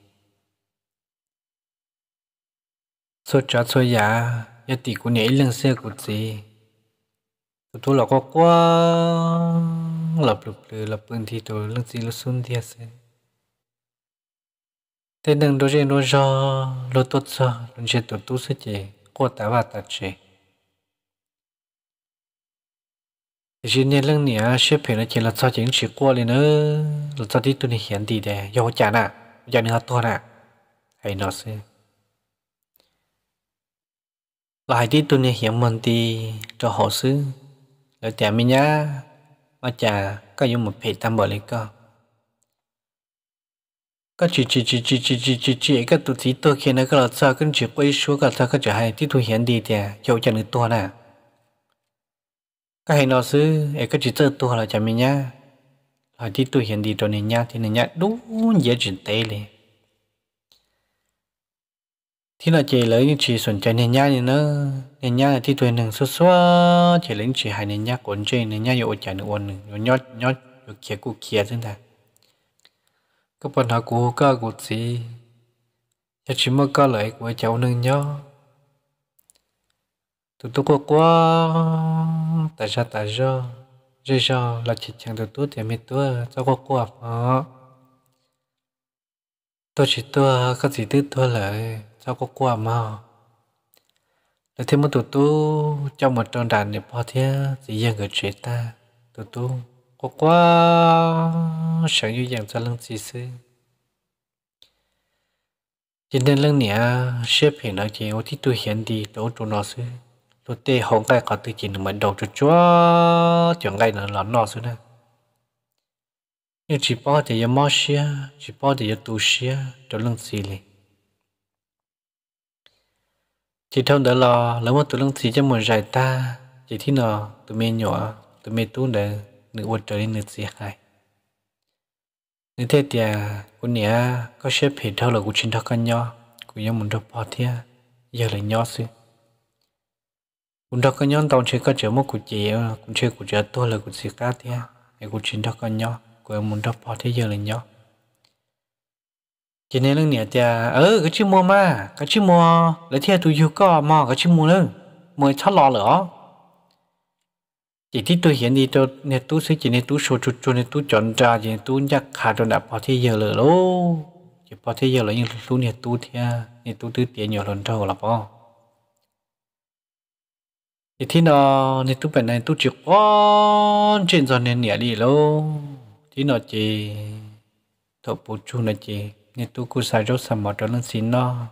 số trả số giá giá tỷ của nhảy lên xe của gì tụi tôi là có quá lập lục lử lập lên thì tôi lên gì lên xuống thì sẽ thế đừng đối diện đối do lô tốt sao đừng chết tụi tôi sẽ chỉ quá tá và tá chế chỉ nên lưng nè sẽ phải là chỉ là sao chỉ chỉ qua lên nữa là sao đi tụi này hiện đi đấy do chả nè giờ nữa to nè hay nó sẽ là hay đi tụi này mình đi cho họ xứ là chả mình nhá mà chả có dùng một phê tam bảo liền, cơ có chị chị chị chị chị chị chị chị các tụi tí tôi kia nó có là sao cái chuyện quay số cái sao các chả hay đi tụi hiện đi đấy do chả nữa to nè các hình nó sư ấy các chỉ tơ tu là chả mình nhá là chỉ tu hiện đi cho nên nhá thì nên nhá đúng dễ chuyển tê liền thì là chỉ lấy những chỉ xuân chơi nên nhá nên nó nền nhá là thì tuổi đường xuất xuất, chỉ lấy chỉ hai nền nhá cuốn chơi nên nhá dụ chả được quần nừng nhót nhót được kia cụ kia thế này các bạn học của các cụ gì chắc chỉ mới có lợi của cháu nâng nhau tu tu qua qua ta sao ta sao dễ sao là chỉ chẳng được tu thì mới tu cho qua qua phá tôi chỉ tu có gì tu tu lại cho qua qua mà để thêm một tu tu trong một trong đàn để bỏ thế chỉ riêng người chuyện ta tu tu qua qua sáng như dạng cho lưng gì xí cho nên lần nè xếp hiện ở chị ô thì tôi hiện đi đổ chỗ nó xí lúc tê hôm nay có tự chỉ nó mới đầu cho chúa chẳng cái nó lắm nọ xuống này nhưng chỉ bỏ thì giờ mò xia chỉ bỏ thì giờ tu xia cho lưng xì liền chỉ thông đó lo, lấy một tụi lưng xì cho một giải ta chỉ thi nó tụi mình nhỏ tụi mình tu để nữ vật trở nên nữ xì hại nếu thế thì cô nè có xếp hết thâu là cô chính thâu con nhỏ cô yêu muốn đọc bỏ thế giờ là nhỏ xưa cũng đâu có nhóm tàu chỉ có chở một cụ chị cũng chơi cụ chở tôi là cụ sĩ cá thế thì cụ chỉ đâu có nhau của em muốn đâu bỏ thế giờ là nhau chỉ nên lưng nhẹ thì, ớ cái chữ mua mà cái chữ mua lấy theo tôi yêu có mà cái chữ mua lưng mua chắc lo lỡ chỉ thích tôi hiện đi tôi nên tôi sẽ chỉ nên tôi số chút cho nên tôi chọn ra chỉ nên tôi nhắc khá cho đã bỏ thế giờ lỡ lô chỉ bỏ thế giờ là những lúc nên tôi thì nên tôi tứ tiền nhiều lần trâu là bao thì thế nó nên tu bệnh này tu chịu quan trên giòn nên nhẹ đi lô thế nó chỉ thọ bổ chu này chỉ nên tu cứ sai rau sầm mỏ cho nó xin nó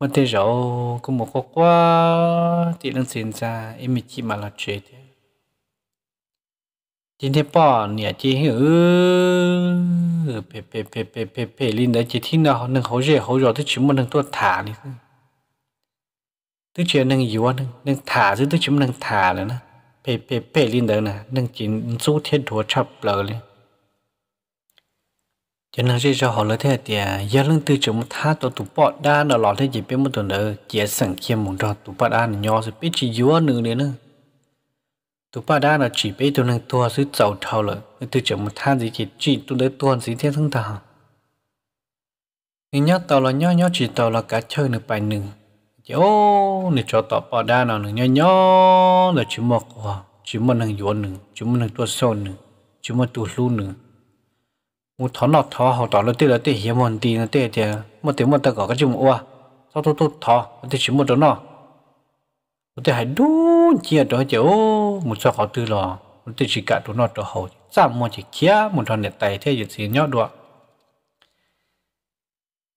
mà thế rau cũng một có quá thì nó xin ra em mình chỉ mà là chuyện thế chính thế bỏ nhẹ chỉ hử pê pê pê pê pê pê linh đấy chỉ thế nào nâng hỗ trợ hỗ trợ thì chỉ muốn nâng tu thả đi thôi tức chuyện nâng yếu nâng nâng thả chứ tức chúng nâng thả là nè, bề bề bề lên đó nè nâng chỉ du thiên thua chập lờ lên cho nên chỉ cho họ lấy thế thì à, giờ lưng từ chúng thả tổ tụ bọt đa nó lọt thế chỉ biết một tuần nữa chỉ sẵn kia một trò tụ bọt đa nhỏ rồi biết chỉ yếu nữa đến nữa tụ bọt đa nó chỉ biết tụ nâng tua chứ sứ giàu thâu lợ từ chúng thả gì chỉ chỉ tụ lấy tuần gì thế thằng thằng nhưng nhớ tàu là nhớ nhớ chỉ tàu là cá chơi nửa bài nửa yo nè cho tao bỏ đa nào nè nhớ nhớ là chỉ một quả chỉ một nàng yo nè chỉ một nàng tua sâu nè chỉ một tu lu nè mu thọ nọ thọ họ tao là tê là tê hiếm hồn tì là tê thì một tiếng một ta có cái chữ mua tao tao tao thọ tê chỉ một đó nọ hai hãy chi chia đó chứ một sao họ lo, lò tê chỉ cả tụi nó đó hậu sao mà chi kia một thằng để tay thế gì nhớ được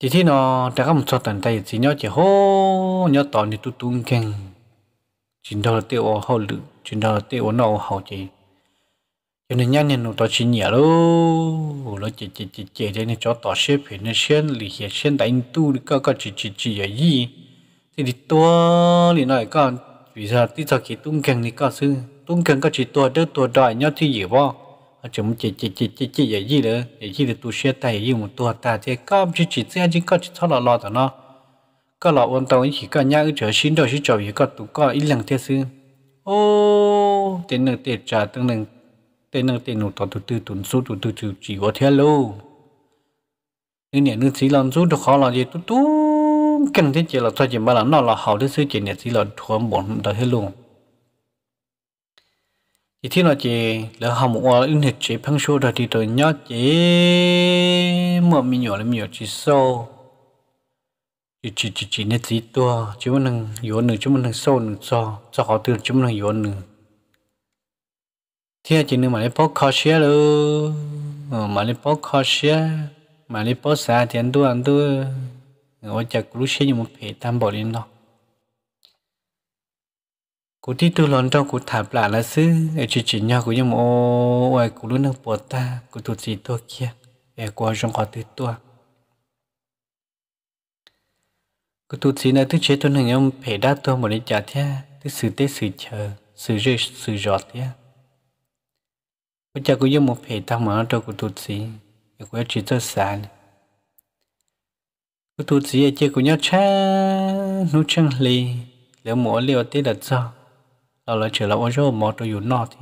chỉ thế nó đã có một số tận tay chỉ nhớ chỉ hô nhớ tỏ như tu tung keng chỉ đó là tiêu hậu lự chỉ đó là tiêu nâu hậu chỉ cho nên nhanh nên nó tỏ chỉ nhớ luôn nó chỉ chỉ chỉ chỉ để nó cho tỏ xếp hình nó xuyên lì hiện xuyên đánh tu các các chỉ chỉ chỉ ở gì thì đi tua thì nói con vì sao tí sao khi tung keng thì có sư tung keng có chỉ tua đỡ tua đại nhớ thì gì vậy chúng chỉ chỉ chỉ chỉ chỉ vậy gì nữa vậy gì thì tu sửa tay gì một tu ta thế có chỉ chỉ thế chỉ có chỉ thọ lọ lọ đó nó có lọ ôn tàu chỉ có nhau trở xin đồ chỉ chầu gì có tu có ít lần thế sư ô tiền nợ tiền trả tương nâng tiền nợ tiền nợ tàu tụ tư tuần số tu tư chữ chỉ có thế luôn nhưng nè nước xí lon số được khó là gì tu tu cần thế chỉ là thôi chỉ mà là nó là hậu thế sư chỉ nè xí lon thua bốn đó hết luôn thì thiên là chị lỡ hầm một in hết chị phăng số rồi thì tôi nhớ chị mở mi nhỏ là mình nhỏ chỉ sâu chỉ chỉ chỉ chị nên chị tua chứ mà năng yếu nữa chứ mà năng sâu nữa cho cho họ tư chứ mà năng yếu nữa thế chị nữa mà lấy bóc khó xé luôn ờ, mà lấy bóc khó xé mà lấy bóc xa thì anh tu anh ở chợ lúc xe như một phê tam bỏ lên đó cú đi tu lon trong cú thạp là sư ở chỉ nhau cú nhưng mà cú luôn đang bột ta cú tụt gì tôi kia để qua trong khó tư tua cú tụt gì là thứ chế tôi hình ông phải đa tua một đi trả thế thứ sự tế sự chờ sự rơi sự giọt thế cú cha cú nhưng một phải ta mở trong cú tụt gì để cú chỉ tôi sàn cú tụt gì ở chơi cú nhau cha nút chân lì lỡ mỗi liều tết đặt sao là là chỉ là ô chỗ mò tôi dùng nọ thì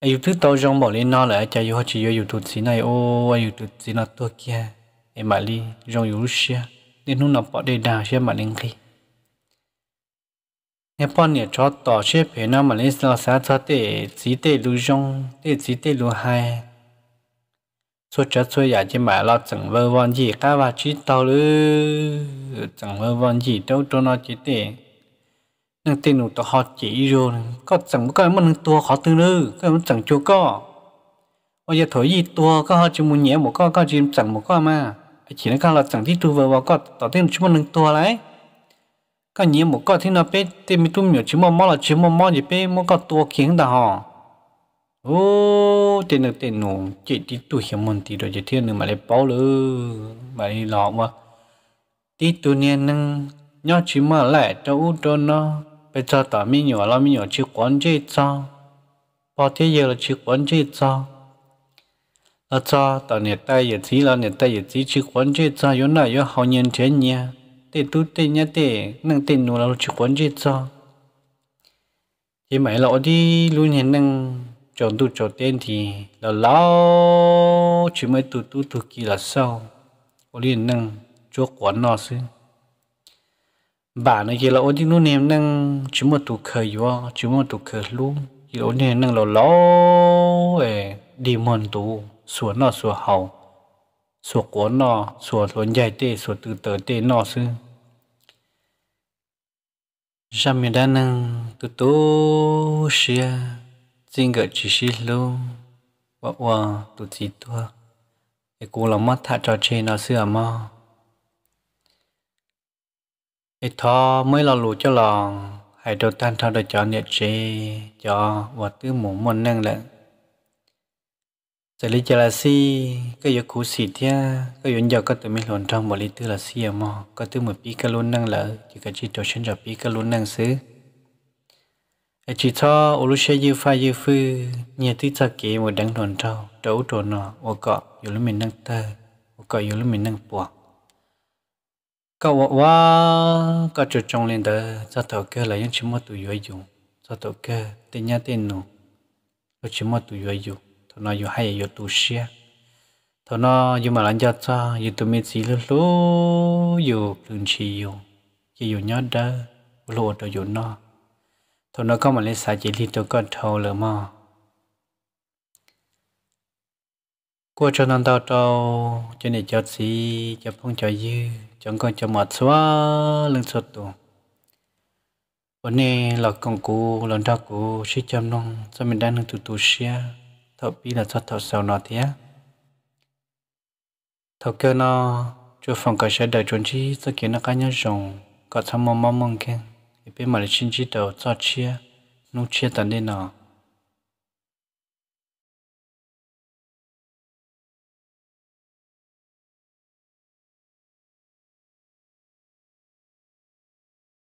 ai à. dùng thứ tao trong bỏ lên nọ là ai chạy dùng chỉ dùng thứ xí này ô ai dùng thứ gì nọ tôi kia em bảo đi trong dùng xia nên nó nọ bỏ để đào xia mà lên khi em bọn nhà cho tỏ xia phải nó mà lên sao sao cho để chỉ để lưu trong để chỉ để lưu hai số chết số nhà chỉ mà lo chẳng vơ von gì cả và chỉ tao lư chẳng vơ von gì đâu cho nó chỉ để tin nụ tổ họ chỉ rồi có chẳng có cái mình tua khó tư nữ cái mình chẳng chú có bây giờ thổi gì tua có họ chỉ muốn nhẹ một con có chỉ chẳng một con mà chỉ là con là chẳng thích tu vừa vào con tỏ tên một mình tua đấy có nhẹ một con thì nó biết tên mình tu miểu chỉ một mò là chỉ một mò gì biết, một con tua kiến đà họ ô tên nụ tên nụ chỉ đi tu hiểu mình thì rồi chỉ thiên nữa mà lại bao lư mà đi lọ mà đi tu niên năng nhau chỉ mà lại đâu đâu nó bây giờ ta mi nhỏ là mi nhỏ chỉ quan chế cho bao thế giờ là chỉ quan chế cho là cho ta nhiệt tay nhiệt chỉ là nhiệt tay nhiệt chỉ chỉ quan chế cho yếu nào yếu hậu nhân thế nhé để tu tế nhé để năng tiền nô là chỉ quan chế cho thì mấy lão đi luôn hiện năng chọn tu chọn tiền thì là lão chỉ mấy tu tu tu kỳ là sao có liên năng chúa quan nó xí bà này kia là ôn chính nó niệm năng chúng một tụ khởi vô chúng một tụ khởi luôn chỉ ôn niệm năng lo ló về đi mòn tu, xuống nọ xuống hậu xuống cuốn nọ xuống lớn dài tê xuống từ từ tê nọ sư ra mình đã năng tu tu xia xin gợi chỉ xí luôn và và tu chỉ tua cái cô làm mất thà cho chơi nọ xưa à mà thì thọ mới là lũ cho lòng hãy đầu tan thọ được cho nhiệt chế cho và tứ mũ môn năng lận xử lý cho là si cái yếu khổ xịt nha cái yếu giờ có tự mình lộn trong một lý tư là si à mò có tư một pi cái luôn năng lỡ chỉ cái chỉ cho chân cho pi cái luôn năng xứ ai chỉ thọ ô lúc xe dư pha dư phư nhà tí sa kỹ một đắng lộn trong trấu trộn nọ ô cọ yếu lúc mình năng tơ ô cọ yếu lúc mình năng buộc cậu wa cậu chụp trong lên đó cho tàu kia là những chuyện mà tụi yêu dùng cho tàu kia tên nhà tên nó là chuyện mà tụi yêu dùng thằng nó yêu hay yêu tụi xe thằng nó yêu mà làm cho cho yêu tụi mít chỉ là lố yêu đừng chỉ yêu chỉ yêu nhớ đó lố đó yêu nó thằng nó có mà lấy sai chỉ đi tụi có thâu lỡ mà cô cho nó tao tao cho nên cho gì cho phong cho dư chẳng còn cho mặt xóa lên sốt tù hôm nay là công cụ lần đầu cụ sĩ chăm nông cho mình đang tụ tụ xia thọ bi là cho thọ sau nó thế thọ kia nó cho phòng cả sẽ đợi chuẩn chi cho kiến nó cá nhân rồng có tham mong mong mong kia bên mà là chính chi đầu cho chia nung chia tận đây nào